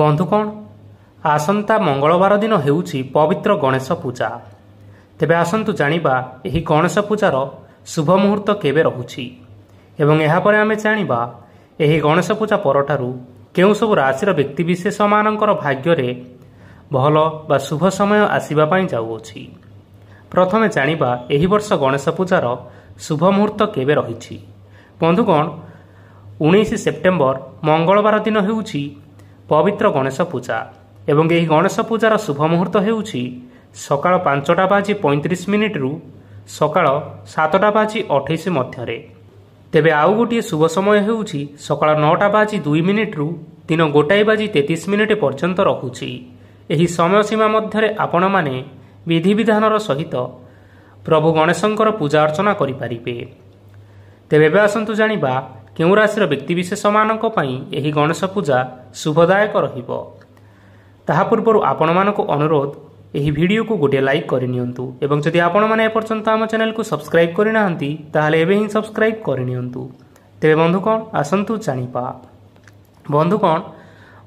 ବନ୍ଧୁ କ'ଣ ଆସନ୍ତା ମଙ୍ଗଳବାର ଦିନ ହେଉଛି ପବିତ୍ର ଗଣେଶ ପୂଜା ତେବେ ଆସନ୍ତୁ ଜାଣିବା ଏହି ଗଣେଶ ପୂଜାର ଶୁଭ ମୁହୂର୍ତ୍ତ କେବେ ରହୁଛି ଏବଂ ଏହାପରେ ଆମେ ଜାଣିବା ଏହି ଗଣେଶ ପୂଜା ପରଠାରୁ କେଉଁ ସବୁ ରାଶିର ବ୍ୟକ୍ତିବିଶେଷମାନଙ୍କର ଭାଗ୍ୟରେ ଭଲ ବା ଶୁଭ ସମୟ ଆସିବା ପାଇଁ ଯାଉଅଛି ପ୍ରଥମେ ଜାଣିବା ଏହି ବର୍ଷ ଗଣେଶ ପୂଜାର ଶୁଭ ମୁହୂର୍ତ୍ତ କେବେ ରହିଛି ବନ୍ଧୁଗଣ ଉଣେଇଶ ସେପ୍ଟେମ୍ବର ମଙ୍ଗଳବାର ଦିନ ହେଉଛି ପବିତ୍ର ଗଣେଶ ପୂଜା ଏବଂ ଏହି ଗଣେଶ ପୂଜାର ଶୁଭ ମୁହୂର୍ତ୍ତ ହେଉଛି ସକାଳ ପାଞ୍ଚଟା ବାଜି ପଇଁତିରିଶ ମିନିଟ୍ରୁ ସକାଳ ସାତଟା ବାଜି ଅଠେଇଶ ମଧ୍ୟରେ ତେବେ ଆଉ ଗୋଟିଏ ଶୁଭ ସମୟ ହେଉଛି ସକାଳ ନଅଟା ବାଜି ଦୁଇ ମିନିଟ୍ରୁ ଦିନ ଗୋଟାଏ ବାଜି ତେତିଶ ମିନିଟ୍ ପର୍ଯ୍ୟନ୍ତ ରହୁଛି ଏହି ସମୟ ସୀମା ମଧ୍ୟରେ ଆପଣମାନେ ବିଧିବିଧାନର ସହିତ ପ୍ରଭୁ ଗଣେଶଙ୍କର ପୂଜା ଅର୍ଚ୍ଚନା କରିପାରିବେ ତେବେ ଏବେ ଆସନ୍ତୁ ଜାଣିବା କେଉଁ ରାଶିର ବ୍ୟକ୍ତିବିଶେଷମାନଙ୍କ ପାଇଁ ଏହି ଗଣେଶ ପୂଜା ଶୁଭଦାୟକ ରହିବ ତାହା ପୂର୍ବରୁ ଆପଣମାନଙ୍କୁ ଅନୁରୋଧ ଏହି ଭିଡ଼ିଓକୁ ଗୋଟିଏ ଲାଇକ୍ କରିନିଅନ୍ତୁ ଏବଂ ଯଦି ଆପଣମାନେ ଏପର୍ଯ୍ୟନ୍ତ ଆମ ଚ୍ୟାନେଲକୁ ସବସ୍କ୍ରାଇବ୍ କରିନାହାନ୍ତି ତାହେଲେ ଏବେ ହିଁ ସବସ୍କ୍ରାଇବ୍ କରିନିଅନ୍ତୁ ତେବେ ବନ୍ଧୁ କ'ଣ ଆସନ୍ତୁ ଜାଣିବା ବନ୍ଧୁ କ'ଣ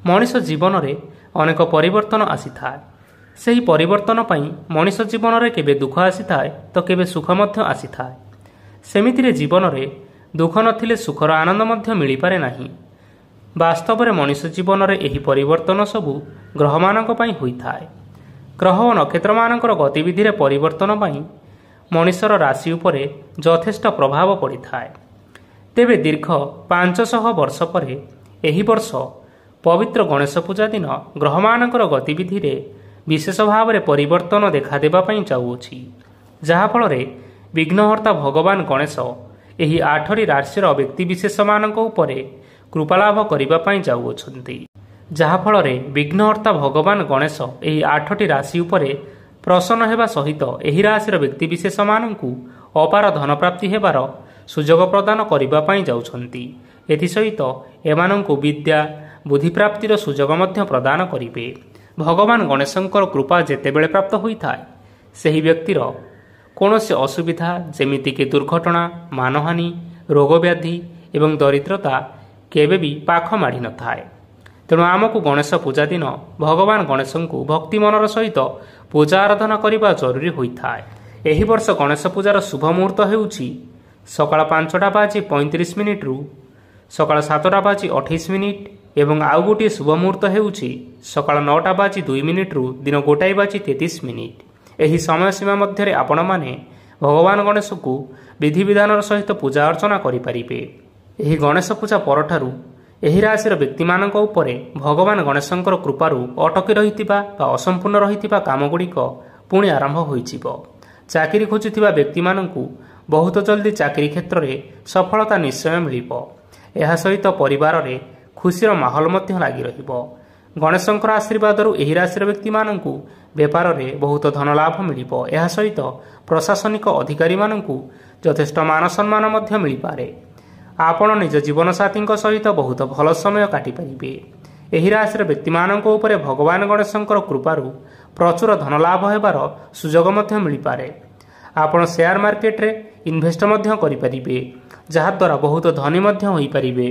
ମଣିଷ ଜୀବନରେ ଅନେକ ପରିବର୍ତ୍ତନ ଆସିଥାଏ ସେହି ପରିବର୍ତ୍ତନ ପାଇଁ ମଣିଷ ଜୀବନରେ କେବେ ଦୁଃଖ ଆସିଥାଏ ତ କେବେ ସୁଖ ମଧ୍ୟ ଆସିଥାଏ ସେମିତିରେ ଜୀବନରେ ଦୁଃଖ ନଥିଲେ ସୁଖର ଆନନ୍ଦ ମଧ୍ୟ ମିଳିପାରେ ନାହିଁ ବାସ୍ତବରେ ମଣିଷ ଜୀବନରେ ଏହି ପରିବର୍ତ୍ତନ ସବୁ ଗ୍ରହମାନଙ୍କ ପାଇଁ ହୋଇଥାଏ ଗ୍ରହ ଓ ନକ୍ଷତ୍ରମାନଙ୍କର ଗତିବିଧିରେ ପରିବର୍ତ୍ତନ ପାଇଁ ମଣିଷର ରାଶି ଉପରେ ଯଥେଷ୍ଟ ପ୍ରଭାବ ପଡ଼ିଥାଏ ତେବେ ଦୀର୍ଘ ପାଞ୍ଚଶହ ବର୍ଷ ପରେ ଏହି ବର୍ଷ ପବିତ୍ର ଗଣେଶ ପୂଜା ଦିନ ଗ୍ରହମାନଙ୍କର ଗତିବିଧିରେ ବିଶେଷ ଭାବରେ ପରିବର୍ତ୍ତନ ଦେଖାଦେବା ପାଇଁ ଯାଉଅଛି ଯାହାଫଳରେ ବିଘ୍ନହର୍ତ୍ତା ଭଗବାନ ଗଣେଶ ଏହି ଆଠଟି ରାଶିର ବ୍ୟକ୍ତିବିଶେଷମାନଙ୍କ ଉପରେ କୃପାଲାଭ କରିବା ପାଇଁ ଯାଉଅଛନ୍ତି ଯାହାଫଳରେ ବିଘ୍ନ ଅର୍ଥା ଭଗବାନ ଗଣେଶ ଏହି ଆଠଟି ରାଶି ଉପରେ ପ୍ରସନ୍ନ ହେବା ସହିତ ଏହି ରାଶିର ବ୍ୟକ୍ତିବିଶେଷମାନଙ୍କୁ ଅପାର ଧନପ୍ରାପ୍ତି ହେବାର ସୁଯୋଗ ପ୍ରଦାନ କରିବା ପାଇଁ ଯାଉଛନ୍ତି ଏଥିସହିତ ଏମାନଙ୍କୁ ବିଦ୍ୟା ବୁଦ୍ଧିପ୍ରାପ୍ତିର ସୁଯୋଗ ମଧ୍ୟ ପ୍ରଦାନ କରିବେ ଭଗବାନ ଗଣେଶଙ୍କର କୃପା ଯେତେବେଳେ ପ୍ରାପ୍ତ ହୋଇଥାଏ ସେହି ବ୍ୟକ୍ତିର କୌଣସି ଅସୁବିଧା ଯେମିତିକି ଦୁର୍ଘଟଣା ମାନହାନି ରୋଗ ବ୍ୟାଧି ଏବଂ ଦରିଦ୍ରତା କେବେ ବି ପାଖ ମାଡ଼ିନଥାଏ ତେଣୁ ଆମକୁ ଗଣେଶ ପୂଜା ଦିନ ଭଗବାନ ଗଣେଶଙ୍କୁ ଭକ୍ତି ମନର ସହିତ ପୂଜା ଆରାଧନା କରିବା ଜରୁରୀ ହୋଇଥାଏ ଏହି ବର୍ଷ ଗଣେଶ ପୂଜାର ଶୁଭ ମୁହୂର୍ତ୍ତ ହେଉଛି ସକାଳ ପାଞ୍ଚଟା ବାଜି ପଇଁତିରିଶ ମିନିଟ୍ରୁ ସକାଳ ସାତଟା ବାଜି ଅଠେଇଶ ମିନିଟ୍ ଏବଂ ଆଉ ଗୋଟିଏ ଶୁଭ ମୁହୂର୍ତ୍ତ ହେଉଛି ସକାଳ ନଅଟା ବାଜି ଦୁଇ ମିନିଟ୍ରୁ ଦିନ ଗୋଟାଏ ବାଜି ତେତିଶ ମିନିଟ୍ ଏହି ସମୟ ସୀମା ମଧ୍ୟରେ ଆପଣମାନେ ଭଗବାନ ଗଣେଶଙ୍କୁ ବିଧିବିଧାନର ସହିତ ପୂଜା ଅର୍ଚ୍ଚନା କରିପାରିବେ ଏହି ଗଣେଶ ପୂଜା ପରଠାରୁ ଏହି ରାଶିର ବ୍ୟକ୍ତିମାନଙ୍କ ଉପରେ ଭଗବାନ ଗଣେଶଙ୍କର କୃପାରୁ ଅଟକି ରହିଥିବା ବା ଅସମ୍ପୂର୍ଣ୍ଣ ରହିଥିବା କାମଗୁଡ଼ିକ ପୁଣି ଆରମ୍ଭ ହୋଇଯିବ ଚାକିରି ଖୋଜୁଥିବା ବ୍ୟକ୍ତିମାନଙ୍କୁ ବହୁତ ଜଲ୍ଦି ଚାକିରି କ୍ଷେତ୍ରରେ ସଫଳତା ନିଶ୍ଚୟ ମିଳିବ ଏହା ସହିତ ପରିବାରରେ ଖୁସିର ମାହୋଲ ମଧ୍ୟ ଲାଗି ରହିବ ଗଣେଶଙ୍କର ଆଶୀର୍ବାଦରୁ ଏହି ରାଶିର ବ୍ୟକ୍ତିମାନଙ୍କୁ ବେପାରରେ ବହୁତ ଧନଲାଭ ମିଳିବ ଏହା ସହିତ ପ୍ରଶାସନିକ ଅଧିକାରୀମାନଙ୍କୁ ଯଥେଷ୍ଟ ମାନସମ୍ମାନ ମଧ୍ୟ ମିଳିପାରେ ଆପଣ ନିଜ ଜୀବନସାଥୀଙ୍କ ସହିତ ବହୁତ ଭଲ ସମୟ କାଟିପାରିବେ ଏହି ରାଶିର ବ୍ୟକ୍ତିମାନଙ୍କ ଉପରେ ଭଗବାନ ଗଣେଶଙ୍କର କୃପାରୁ ପ୍ରଚୁର ଧନଲାଭ ହେବାର ସୁଯୋଗ ମଧ୍ୟ ମିଳିପାରେ ଆପଣ ସେୟାର ମାର୍କେଟରେ ଇନଭେଷ୍ଟ ମଧ୍ୟ କରିପାରିବେ ଯାହାଦ୍ୱାରା ବହୁତ ଧନୀ ମଧ୍ୟ ହୋଇପାରିବେ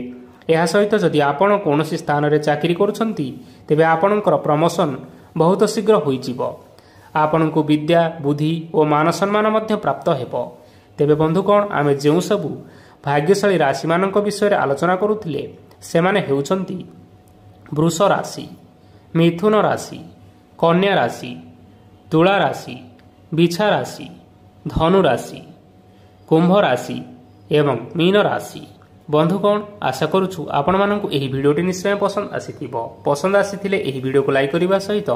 ଏହା ସହିତ ଯଦି ଆପଣ କୌଣସି ସ୍ଥାନରେ ଚାକିରି କରୁଛନ୍ତି ତେବେ ଆପଣଙ୍କର ପ୍ରମୋସନ୍ ବହୁତ ଶୀଘ୍ର ହୋଇଯିବ ଆପଣଙ୍କୁ ବିଦ୍ୟା ବୁଦ୍ଧି ଓ ମାନସମ୍ମାନ ମଧ୍ୟ ପ୍ରାପ୍ତ ହେବ ତେବେ ବନ୍ଧୁ କ'ଣ ଆମେ ଯେଉଁ ସବୁ ଭାଗ୍ୟଶାଳୀ ରାଶିମାନଙ୍କ ବିଷୟରେ ଆଲୋଚନା କରୁଥିଲେ ସେମାନେ ହେଉଛନ୍ତି ବୃଷ ରାଶି ମିଥୁନ ରାଶି କନ୍ୟା ରାଶି ତୁଳା ରାଶି ବିଛା ରାଶି ଧନୁ ରାଶି କୁମ୍ଭ ରାଶି ଏବଂ ମୀନ ରାଶି ବନ୍ଧୁଗଣ ଆଶା କରୁଛୁ ଆପଣମାନଙ୍କୁ ଏହି ଭିଡ଼ିଓଟି ନିଶ୍ଚୟ ପସନ୍ଦ ଆସିଥିବ ପସନ୍ଦ ଆସିଥିଲେ ଏହି ଭିଡ଼ିଓକୁ ଲାଇକ୍ କରିବା ସହିତ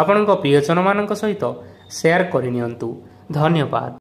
ଆପଣଙ୍କ ପ୍ରିୟଜନମାନଙ୍କ ସହିତ ସେୟାର କରିନିଅନ୍ତୁ ଧନ୍ୟବାଦ